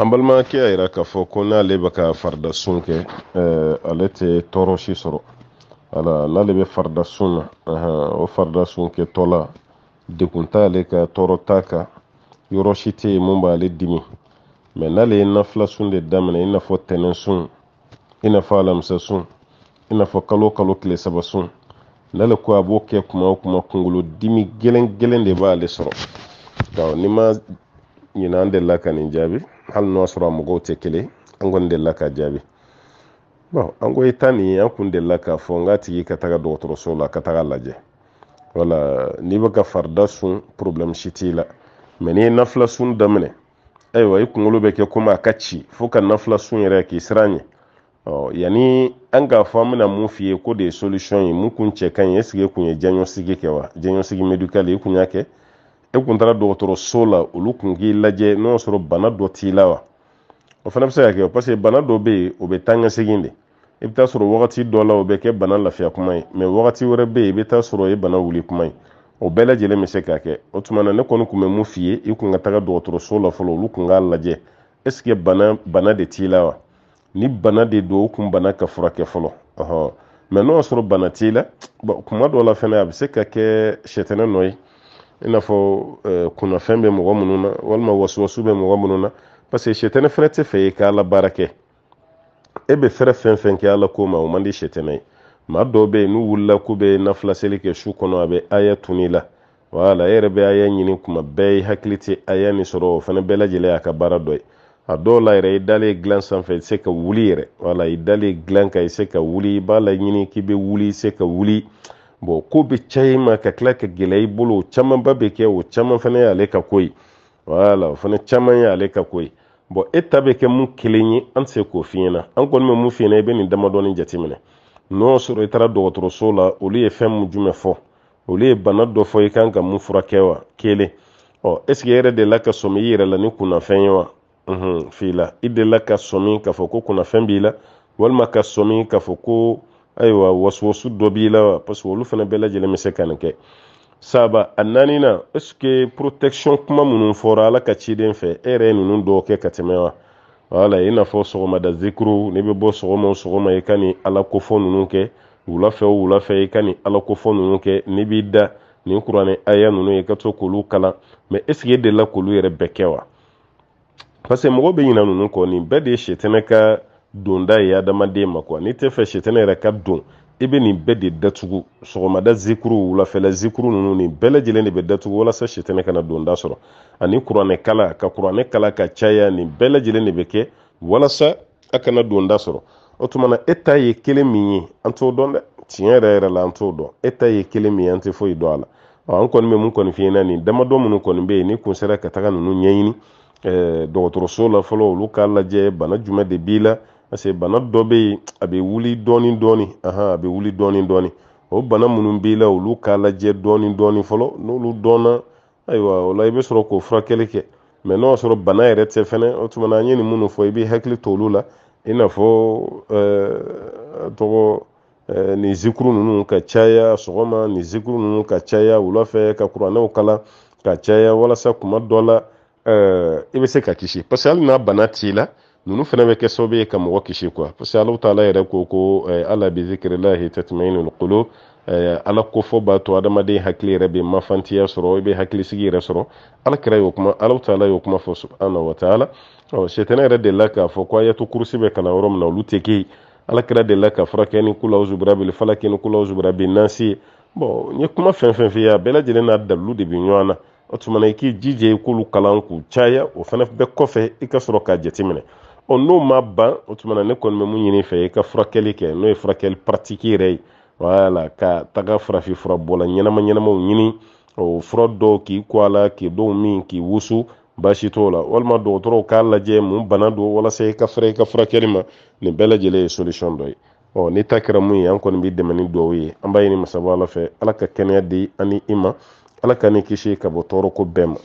an balimakɛ y'a yira k'a fɔ ko n'ale bɛ ka faridasun kɛ ale tɛ tɔɔrɔ si sɔrɔ ala n'ale bɛ faridasun na o faridasun tɔ la dekun t'ale ka tɔɔrɔ t'a kan yɔrɔ si tɛ yen mun b'ale dimi mɛ n'ale ye nafilasun de daminɛ i n'a fɔ tɛnɛnsun i n'a fɔ alamisasun i n'a fɔ kalo kalo tile saba sun n'ale ko a b'o kɛ kuma o kuma kunkolo dimi gɛlɛn gɛlɛn de b'ale sɔrɔ n'i ma ɲina e an delila ka nin jaabi hali n'o sɔrɔ a mɔgɔw tɛ kelen an kɔni delila ka jaabi bɔn an ko i ta nin an kun delila k'a fɔ n k'a tigi ka taga dɔgɔtɔrɔso la ka taga lajɛ wala n'i bɛ ka farida sun problème si t'i la mɛ n'i ye nafila sun daminɛ ayiwa i kunkolo bɛ kɛ komi a ka ci fo ka nafila sun yɛrɛ k'i siran ɲɛ ɔ yanni an k'a fɔ an bɛna mun f'i ye ko de ye solution ye mun kun cɛ ka ɲi ɛseke kun ye janɲɔsigi kɛ wa janɲɔsigi médical i kun y'a kɛ e kun taara dɔgɔtɔrɔso la olu kun k'i lajɛ n'o sɔrɔ bana dɔ t'i la wa o fana bɛ se ka kɛ parce que bana dɔ bɛ yen o bɛ taa ka de i bɛ taa sɔrɔ wagati dɔ la o bɛ kɛ bana lafiya kuma ye mɛ wagati wɛrɛ bɛ yen i bɛ taa sɔrɔ o ye bana wuli kuma ye o bɛɛ lajɛlen bɛ se ka kɛ o tuma na ne kɔni tun bɛ mun f'i ye i kun ka taga dɔgɔtɔrɔso la fɔlɔ olu kun k'a lajɛ ɛsike bana bana de t'i la wa ni bana de don o kun bana ka furakɛ fɔlɔ ɔhɔn mɛ n'o y'a sɔrɔ bana t'i la kuma dɔw la fɛnɛ a bɛ se ka kɛ sɛtɛnɛ nɔ ye i eh, n'a fɔ kunnafɛn bɛ mɔgɔ minnu na walima wasuwasu bɛ mɔgɔ minnu na parce que sɛtɛnɛ fɛnɛ tɛ fɛ i k'ala baara kɛ e bɛ fɛɛrɛ fɛn fɛn kɛ ala ko ma o man di sɛtɛnɛ ye maa dɔw bɛ yen n'u wulila k'u bɛ nafilaseli kɛ su kɔnɔ a bɛ aya tun i la wala e yɛrɛ bɛ aya ɲini kuma bɛɛ i hakili tɛ aya min sɔrɔ o fana bɛɛ lajɛlen y'a ka baara dɔ ye a dɔw la yɛrɛ i dalen gilan sanfɛ i se ka wuli yɛrɛ wala i dalen gilan kan i se ka wuli i b'a laɲini k'i bɛ wuli i se ka wuli bon ko bɛ caya ma ka tila ka gɛlɛya i bolo o camanba bɛ kɛ o caman fana y'ale ka ko ye wala o fana caman y'ale ka ko ye bon e ta bɛ kɛ mun kelen ye an tɛ se k'o f'i ɲɛna an kɔni bɛ mun f'i ɲɛna i bɛ nin damadɔni jateminɛ n'o y'a sɔrɔ i taara dɔgɔtɔrɔso la olu ye fɛn mun jumɛn fɔ olu ye bana dɔ fɔ i kan ka mun furakɛ wa kelen ɔ est ce que e yɛrɛ delila ka sɔmi i yɛrɛ la ni kunnafɛn ye wa unhun f'i la i delila ka sɔmi k'a fɔ ko kunnafɛn b'i la walima ka sɔmi k'a fɔ ko ayiwa wasu la wa parce que olu fana bɛɛ lajɛlen bɛ se ka nin kɛ saba a naani na eske protection kuma minnu fɔra ala ka ciden fɛ e yɛrɛ ye ninnu dɔw kɛ ka tɛmɛ wa wala i n'a fɔ sɔgɔmada zikuru n'i bɛ bɔ sɔgɔma o sɔgɔma i ka nin ala kofɔ ninnu kɛ wula fɛ o wula fɛ i ka nin ala kofɔ ninnu kɛ n'i b'i da nin kuranɛ aya ninnu i ka to k'olu kalan mɛ eske e delila k'olu yɛrɛ bɛɛ kɛ wa parce que bɛ ninnu kɔ nin bɛɛ de ye sɛtɛnɛ ka donda ye adamaden ma kuwa n'i tɛ fɛ sitana yɛrɛ ka don i bɛ nin bɛɛ de datugu sɔgɔmada zikuru wulafɛla zikuru ninnu nin bɛɛ de bɛ datugu walasa sitana kana donda sɔrɔ ani kuranɛ kala ka kuranɛ kala ka caya nin bɛɛ de bɛ kɛ walasa a kana donda sɔrɔ o tuma e ta ye kelen min ye an t'o dɔn dɛ tiɲɛ yɛrɛ yɛrɛ la an t'o dɔn e ta ye kelen min ye an tɛ foyi dɔn a la an kɔni bɛ mun kɔni fiɲɛ nin damadɔ minnu kɔni bɛ yen ni kun sera ka taga ninnu ɲɛɲini dɔgɔtɔrɔso la fɔlɔ olu k'a lajɛ bana jumɛn de b'i la parce que bana dɔ bɛ yen a bɛ wuli dɔɔnin dɔɔnin ahan a bɛ wuli dɔɔnin dɔɔnin o bana minnu b'i la olu k'a lajɛ dɔɔnin dɔɔnin fɔlɔ n'olu dɔnna ayiwa o la i bɛ sɔrɔ k'o furakɛli kɛ mɛ n'o y'a sɔrɔ bana yɛrɛ tɛ fɛnɛ o tuma na an ye nin minnu fɔ i b'i hakili to olu la i n'a fɔ ɛɛ tɔgɔ ɛɛ nin zikuru ninnu ka caya sɔgɔma nin zikuru ninnu ka caya wula fɛ ka kuranɛw kalan ka caya walasa kuma dɔ la ɛɛ i bɛ se ka kisi parce que hali n'a bana t'i la ninnu fana bɛ kɛ sababu ye ka mɔgɔ kisi kuwa parce que alahu taala yɛrɛ ko ko ala bi zikirilahi tatmainul qulub ala kofɔ b'a to adamaden hakili yɛrɛ bɛ mafantiya sɔrɔ i bɛ hakilisigi yɛrɛ sɔrɔ ala y'o kuma alahu taala y'o kuma fɔ subhanahu wa taala ɔ yɛrɛ delila k'a fɔ ko ayatu kurusi bɛ kalan yɔrɔ min olu tɛ kɛ yen ala delila ka furakɛ ni kulaw zubira bil falaki ni kulaw zubira bil nasi bon n ye kuma fɛn fɛn f'i ye a bɛɛ lajɛlen n'a dalilu de bɛ ɲɔgɔn na o tuma na i k'i jija i k'olu kalan k'u caya o fana bɛɛ kɔfɛ i ka sɔrɔ k'a jateminɛ ɔ n'o ma ban o tuma na ne kɔni bɛ mun ɲini fɛ i ka furakɛli kɛ n'o ye furakɛli paratiki yɛrɛ ye wala ka taga farafin fura bɔla ɲɛnama ɲɛnamaw ɲini o fura dɔw k'i ko a la k'i dɔw min k'i wusu baasi t'o la walima dɔgɔtɔrɔw k'a lajɛ mun bana don walasa i ka fɛrɛ i ka furakɛli ma nin bɛɛ lajɛlen ye solisɔn dɔ ye ɔ ni ta kɛra mun ye an kɔni b'i dɛmɛ ni dɔw ye an b'a ɲini masaba ala fɛ ala ka kɛnɛya di ani i ma ala ka ni kisi ka bɔ tɔɔrɔ ko bɛɛ ma